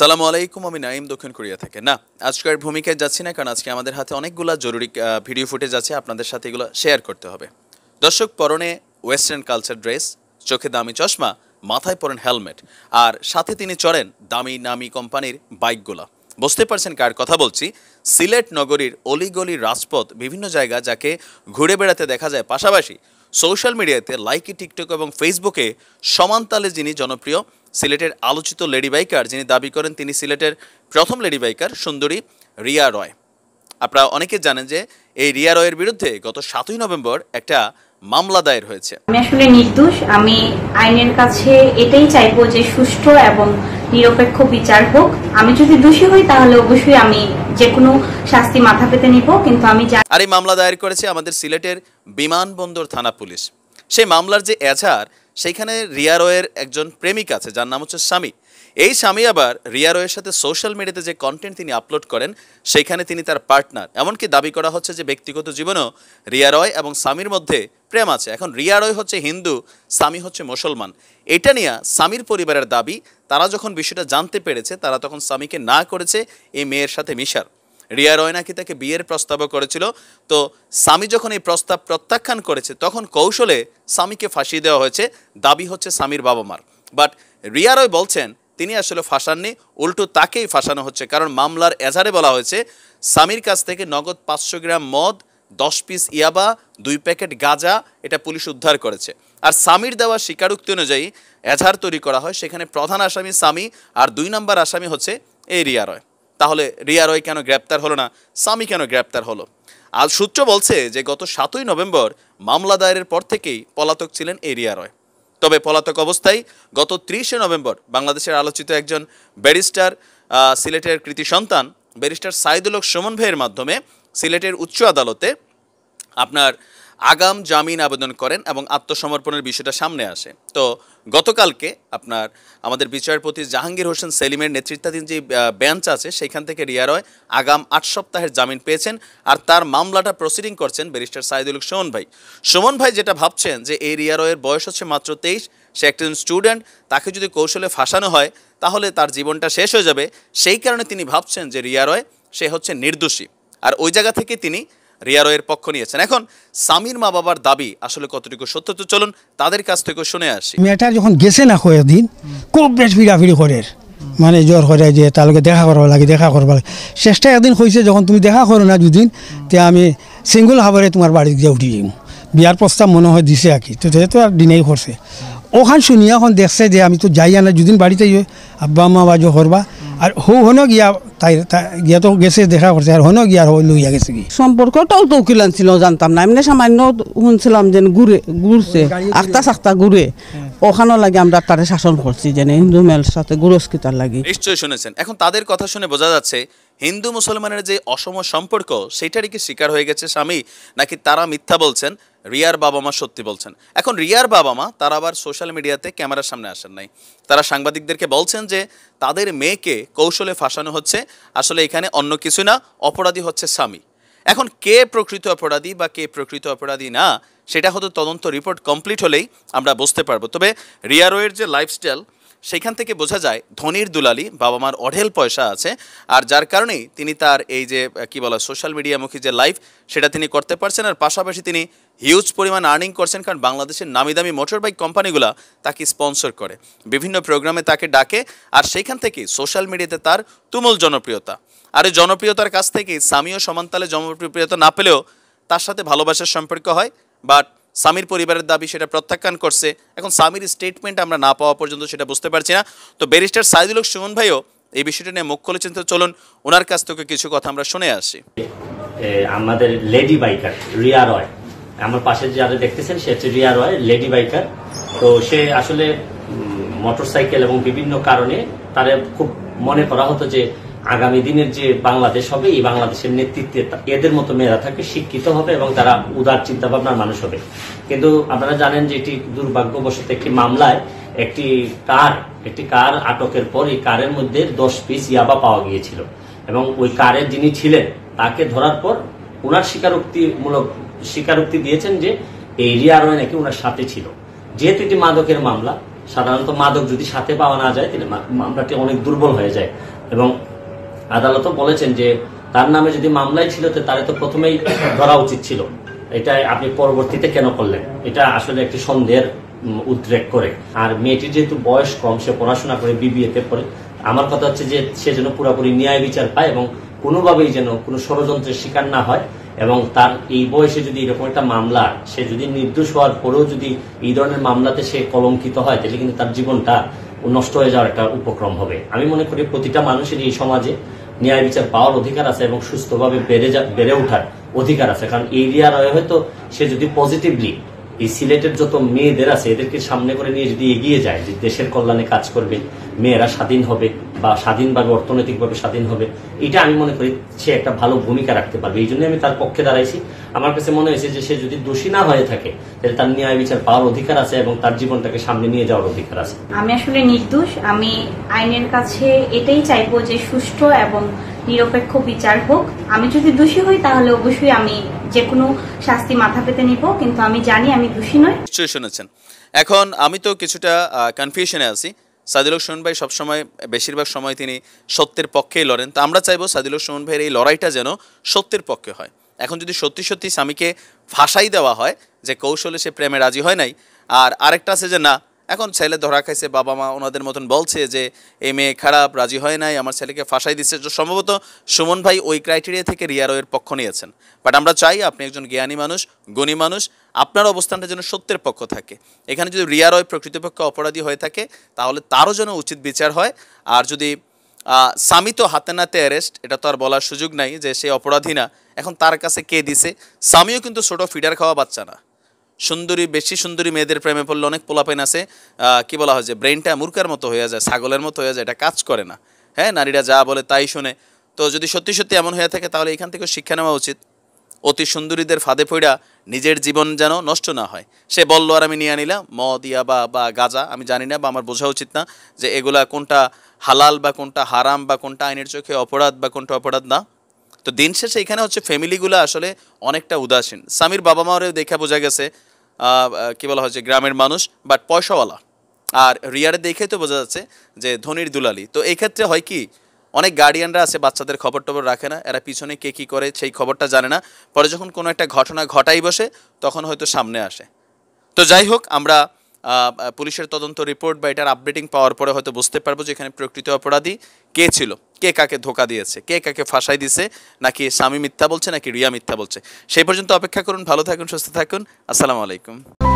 সালামু আলাইকুম আমি নাইম দক্ষিণ কোরিয়া থেকে না আজকের ভূমিকায় যাচ্ছি না কারণ আজকে আমাদের হাতে অনেকগুলো জরুরি ভিডিও ফুটেজ আছে আপনাদের সাথে এগুলো শেয়ার করতে হবে দর্শক পরনে ওয়েস্টার্ন কালচার ড্রেস চোখে দামি চশমা মাথায় পরেন হেলমেট আর সাথে তিনি চড়েন দামি নামি কোম্পানির বাইকগুলো বুঝতে পারছেন কার কথা বলছি সিলেট নগরীর অলিগলি রাজপথ বিভিন্ন জায়গা যাকে ঘুরে বেড়াতে দেখা যায় পাশাপাশি সোশ্যাল মিডিয়াতে লাইকি টিকটক এবং ফেসবুকে তালে যিনি জনপ্রিয় সিলেটের আলোচিত লেডি বাইকার যিনি দাবি করেন তিনি সিলেটের প্রথম লেডি বাইকার সুন্দরী রিয়া রয় আপনারা অনেকে জানেন যে এই রিয়া রয়ের বিরুদ্ধে গত সাতই নভেম্বর একটা মামলা দায়ের হয়েছে আমি আসলে নির্দোষ আমি আইনের কাছে এটাই চাইবো যে সুষ্ঠ এবং নিরপেক্ষ বিচার হোক আমি যদি দোষী হই তাহলে অবশ্যই আমি যে কোনো শাস্তি মাথা পেতে নিব কিন্তু আমি আর এই মামলা দায়ের করেছে আমাদের সিলেটের বিমানবন্দর থানা পুলিশ সেই মামলার যে এজাহার সেইখানে রিয়া রয়ের একজন প্রেমিক আছে যার নাম হচ্ছে স্বামী এই স্বামী আবার রিয়া রয়ের সাথে সোশ্যাল মিডিয়াতে যে কন্টেন্ট তিনি আপলোড করেন সেইখানে তিনি তার পার্টনার এমনকি দাবি করা হচ্ছে যে ব্যক্তিগত জীবনেও রিয়া রয় এবং স্বামীর মধ্যে প্রেম আছে এখন রিয়া রয় হচ্ছে হিন্দু স্বামী হচ্ছে মুসলমান এটা নিয়ে স্বামীর পরিবারের দাবি তারা যখন বিষয়টা জানতে পেরেছে তারা তখন স্বামীকে না করেছে এই মেয়ের সাথে মিশার রিয়া রয় নাকি তাকে বিয়ের প্রস্তাবও করেছিল তো স্বামী যখন এই প্রস্তাব প্রত্যাখ্যান করেছে তখন কৌশলে স্বামীকে ফাঁসি দেওয়া হয়েছে দাবি হচ্ছে স্বামীর বাবা মার বাট রিয়া রয় বলছেন তিনি আসলে ফাঁসাননি উল্টো তাকেই ফাঁসানো হচ্ছে কারণ মামলার এজারে বলা হয়েছে স্বামীর কাছ থেকে নগদ পাঁচশো গ্রাম মদ দশ পিস ইয়াবা দুই প্যাকেট গাঁজা এটা পুলিশ উদ্ধার করেছে আর স্বামীর দেওয়া স্বীকারোক্তি অনুযায়ী এজাহার তৈরি করা হয় সেখানে প্রধান আসামি স্বামী আর দুই নম্বর আসামি হচ্ছে এই রিয়া রয় তাহলে রিয়া রয় কেন গ্রেপ্তার হলো না সামি কেন গ্রেপ্তার হলো আজ সূত্র বলছে যে গত সাতই নভেম্বর মামলা দায়েরের পর থেকেই পলাতক ছিলেন এই রিয়া রয় তবে পলাতক অবস্থায় গত ত্রিশে নভেম্বর বাংলাদেশের আলোচিত একজন ব্যারিস্টার সিলেটের কৃতি সন্তান ব্যারিস্টার সাইদুলক সুমন ভাইয়ের মাধ্যমে সিলেটের উচ্চ আদালতে আপনার আগাম জামিন আবেদন করেন এবং আত্মসমর্পণের বিষয়টা সামনে আসে তো গতকালকে আপনার আমাদের বিচারপতি জাহাঙ্গীর হোসেন সেলিমের নেতৃত্বাধীন যে বেঞ্চ আছে সেখান থেকে রিয়া রয় আগাম আট সপ্তাহের জামিন পেয়েছেন আর তার মামলাটা প্রসিডিং করছেন ব্যারিস্টার সাইদুল সুমন ভাই সুমন ভাই যেটা ভাবছেন যে এই রিয়া রয়ের বয়স হচ্ছে মাত্র তেইশ সে একজন স্টুডেন্ট তাকে যদি কৌশলে ফাঁসানো হয় তাহলে তার জীবনটা শেষ হয়ে যাবে সেই কারণে তিনি ভাবছেন যে রিয়া রয় সে হচ্ছে নির্দোষী আর ওই জায়গা থেকে তিনি রিয়ারয়ের পক্ষ নিয়েছেন এখন সামির মা বাবার দাবি আসলে কতটুকু সত্য তো চলুন তাদের কাছ থেকে শুনে আসি মেয়েটা যখন গেছে না কয়েকদিন খুব বেশ ভিড়াভিড়ি করে মানে জ্বর করে যে তাহলে দেখা করবো লাগে দেখা করবো লাগে শেষটা একদিন হয়েছে যখন তুমি দেখা করো না দুদিন তে আমি সিঙ্গুল হাবারে তোমার বাড়িতে গিয়ে উঠি যাই বিয়ার প্রস্তাব মনে হয় দিছে আর কি তো তো আর দিনেই করছে ওখান শুনিয়া এখন দেখছে যে আমি তো যাই না দুদিন বাড়িতে আব্বা মা বাজো করবা আর হৌ হনো গিয়া তাই গিয়া তো গেছে দেখা করছে আর হনও গিয়া হই লইয়া গেছে কি সম্পর্কটাও তো উকিলান ছিল জানতাম না এমনি সামান্য শুনছিলাম যে ঘুরে ঘুরছে আখতা সাখতা ঘুরে ওখানেও লাগে আমরা তারে শাসন করছি যে হিন্দু মেল সাথে গুরস্কিতার লাগে নিশ্চয়ই শুনেছেন এখন তাদের কথা শুনে বোঝা যাচ্ছে হিন্দু মুসলমানের যে অসম সম্পর্ক সেটারই কি শিকার হয়ে গেছে স্বামী নাকি তারা মিথ্যা বলছেন রিয়ার বাবা মা সত্যি বলছেন এখন রিয়ার বাবা মা তারা আবার সোশ্যাল মিডিয়াতে ক্যামেরার সামনে আসেন নাই তারা সাংবাদিকদেরকে বলছেন যে তাদের মেয়েকে কৌশলে ফাঁসানো হচ্ছে আসলে এখানে অন্য কিছু না অপরাধী হচ্ছে স্বামী এখন কে প্রকৃত অপরাধী বা কে প্রকৃত অপরাধী না সেটা হয়তো তদন্ত রিপোর্ট কমপ্লিট হলেই আমরা বুঝতে পারবো তবে রিয়ারোয়ের যে লাইফস্টাইল সেইখান থেকে বোঝা যায় ধনির দুলালি বাবা মার অঢেল পয়সা আছে আর যার কারণেই তিনি তার এই যে কি বলা সোশ্যাল মিডিয়ামুখী যে লাইফ সেটা তিনি করতে পারছেন আর পাশাপাশি তিনি হিউজ পরিমাণ আর্নিং করছেন কারণ বাংলাদেশের নামি দামি মোটর বাইক কোম্পানিগুলো তাকে স্পন্সর করে বিভিন্ন প্রোগ্রামে তাকে ডাকে আর সেইখান থেকে সোশ্যাল মিডিয়াতে তার তুমুল জনপ্রিয়তা আর এই জনপ্রিয়তার কাছ থেকে ও সমান্তালে জনপ্রিয়তা না পেলেও তার সাথে ভালোবাসার সম্পর্ক হয় বাট সামির পরিবারের দাবি সেটা প্রত্যাখ্যান করছে এখন সামির স্টেটমেন্ট আমরা না পাওয়া পর্যন্ত সেটা বুঝতে পারছি না তো ব্যারিস্টার সাইদুল হক সুমন ভাইও এই বিষয়টা নিয়ে মুখ খুলেছেন তো চলুন ওনার কাছ থেকে কিছু কথা আমরা শুনে আসি আমাদের লেডি বাইকার রিয়া রয় আমার পাশে যারা দেখতেছেন সে হচ্ছে রিয়া রয় লেডি বাইকার তো সে আসলে মোটরসাইকেল এবং বিভিন্ন কারণে তার খুব মনে করা হতো যে আগামী দিনের যে বাংলাদেশ হবে এই বাংলাদেশের নেতৃত্বে এদের মতো মেয়েরা থাকবে শিক্ষিত হবে এবং তারা উদার চিন্তা ভাবনার মানুষ হবে কিন্তু আপনারা জানেন যে এটি দুর্ভাগ্যবশত একটি মামলায় একটি কার একটি কার আটকের পর এই কারের মধ্যে দশ পিস ইয়াবা পাওয়া গিয়েছিল এবং ওই কারের যিনি ছিলেন তাকে ধরার পর ওনার স্বীকারোক্তিমূলক স্বীকারোক্তি দিয়েছেন যে এই রিয়া নাকি ওনার সাথে ছিল যেহেতু এটি মাদকের মামলা সাধারণত মাদক যদি সাথে পাওয়া না যায় তাহলে মামলাটি অনেক দুর্বল হয়ে যায় এবং আদালত বলেছেন যে তার নামে যদি মামলাই ছিল তারে তো প্রথমেই ধরা উচিত ছিল এটা আপনি পরবর্তীতে কেন করলেন এটা আসলে একটি সন্দেহের উদ্রেক করে আর মেয়েটির যেহেতু বয়স কম সে পড়াশোনা করে বিবিএতে পড়ে আমার কথা হচ্ছে যে সে যেন পুরোপুরি ন্যায় বিচার পায় এবং কোনোভাবেই যেন কোনো ষড়যন্ত্রের শিকার না হয় এবং তার এই বয়সে যদি এরকম একটা মামলা সে যদি নির্দোষ হওয়ার পরেও যদি এই ধরনের মামলাতে সে কলঙ্কিত হয় তাহলে কিন্তু তার জীবনটা নষ্ট হয়ে যাওয়ার একটা উপক্রম হবে আমি মনে করি প্রতিটা মানুষের এই সমাজে ন্যায় বিচার পাওয়ার অধিকার আছে এবং সুস্থভাবে বেড়ে বেড়ে ওঠার অধিকার আছে কারণ এরিয়ার রয়ে হয়তো সে যদি পজিটিভলি এই সিলেটের যত মেয়েদের আছে এদেরকে সামনে করে নিয়ে যদি এগিয়ে যায় যে দেশের কল্যাণে কাজ করবে মেয়েরা স্বাধীন হবে বা স্বাধীন বা অর্থনৈতিকভাবে স্বাধীন হবে এটা আমি মনে করি সে একটা ভালো ভূমিকা রাখতে পারবে এই জন্য আমি তার পক্ষে দাঁড়াইছি আমার কাছে মনে হয়েছে যে সে যদি দোষী না হয়ে থাকে তাহলে তার ন্যায় বিচার পাওয়ার অধিকার আছে এবং তার জীবনটাকে সামনে নিয়ে যাওয়ার অধিকার আছে আমি আসলে নির্দোষ আমি আইনের কাছে এটাই চাইবো যে সুষ্ঠু এবং নিরপেক্ষ বিচার হোক আমি যদি দোষী হই তাহলে অবশ্যই আমি যে কোনো শাস্তি মাথা পেতে নিব কিন্তু আমি জানি আমি দোষী নই শুনেছেন এখন আমি তো কিছুটা কনফিউশনে আছি সাদিল সুমন ভাই সবসময় বেশিরভাগ সময় তিনি সত্যের পক্ষেই লড়েন তো আমরা চাইবো সাদিল সুমন ভাইয়ের এই লড়াইটা যেন সত্যের পক্ষে হয় এখন যদি সত্যি সত্যি স্বামীকে ফাঁসাই দেওয়া হয় যে কৌশলে সে প্রেমে রাজি হয় নাই আর আরেকটা আছে যে না এখন ছেলে ধরা খাইছে বাবা মা ওনাদের মতন বলছে যে এই মেয়ে খারাপ রাজি হয় নাই আমার ছেলেকে ফাঁসাই দিচ্ছে সম্ভবত সুমন ভাই ওই ক্রাইটেরিয়া থেকে রিয়ারোয়ের পক্ষ নিয়েছেন বাট আমরা চাই আপনি একজন জ্ঞানী মানুষ গুণী মানুষ আপনার অবস্থানটা যেন সত্যের পক্ষ থাকে এখানে যদি রিয়ারয় প্রকৃতপক্ষে অপরাধী হয়ে থাকে তাহলে তারও যেন উচিত বিচার হয় আর যদি স্বামী তো হাতে নাতে অ্যারেস্ট এটা তো আর বলার সুযোগ নাই যে সে অপরাধী না এখন তার কাছে কে দিছে স্বামীও কিন্তু ছোটো ফিডার খাওয়া বাচ্চা না সুন্দরী বেশি সুন্দরী মেয়েদের প্রেমে পড়লে অনেক পোলাপেন আছে কি বলা হয় যে ব্রেনটা মূর্খার মতো হয়ে যায় ছাগলের মতো হয়ে যায় এটা কাজ করে না হ্যাঁ নারীরা যা বলে তাই শোনে তো যদি সত্যি সত্যি এমন হয়ে থাকে তাহলে এখান থেকে শিক্ষা নেওয়া উচিত অতি সুন্দরীদের ফাঁদে পড়া নিজের জীবন যেন নষ্ট না হয় সে বলল আর আমি নিয়ে আনিলাম মদ ইয়া বা বা গাজা আমি জানি না বা আমার বোঝা উচিত না যে এগুলা কোনটা হালাল বা কোনটা হারাম বা কোনটা আইনের চোখে অপরাধ বা কোনটা অপরাধ না তো দিন শেষে এখানে হচ্ছে ফ্যামিলিগুলো আসলে অনেকটা উদাসীন স্বামীর বাবা মা দেখা বোঝা গেছে কী বলা হয়েছে গ্রামের মানুষ বাট পয়সাওয়ালা আর রিয়ারে দেখে তো বোঝা যাচ্ছে যে ধনির দুলালি তো এই ক্ষেত্রে হয় কি অনেক গার্ডিয়ানরা আছে বাচ্চাদের খবর টবর রাখে না এরা পিছনে কে কী করে সেই খবরটা জানে না পরে যখন কোনো একটা ঘটনা ঘটাই বসে তখন হয়তো সামনে আসে তো যাই হোক আমরা পুলিশের তদন্ত রিপোর্ট বা এটার আপডেটিং পাওয়ার পরে হয়তো বুঝতে পারবো যে এখানে প্রকৃত অপরাধী কে ছিল কে কাকে ধোকা দিয়েছে কে কাকে ফাঁসাই দিছে নাকি স্বামী মিথ্যা বলছে নাকি রিয়া মিথ্যা বলছে সেই পর্যন্ত অপেক্ষা করুন ভালো থাকুন সুস্থ থাকুন আসসালামু আলাইকুম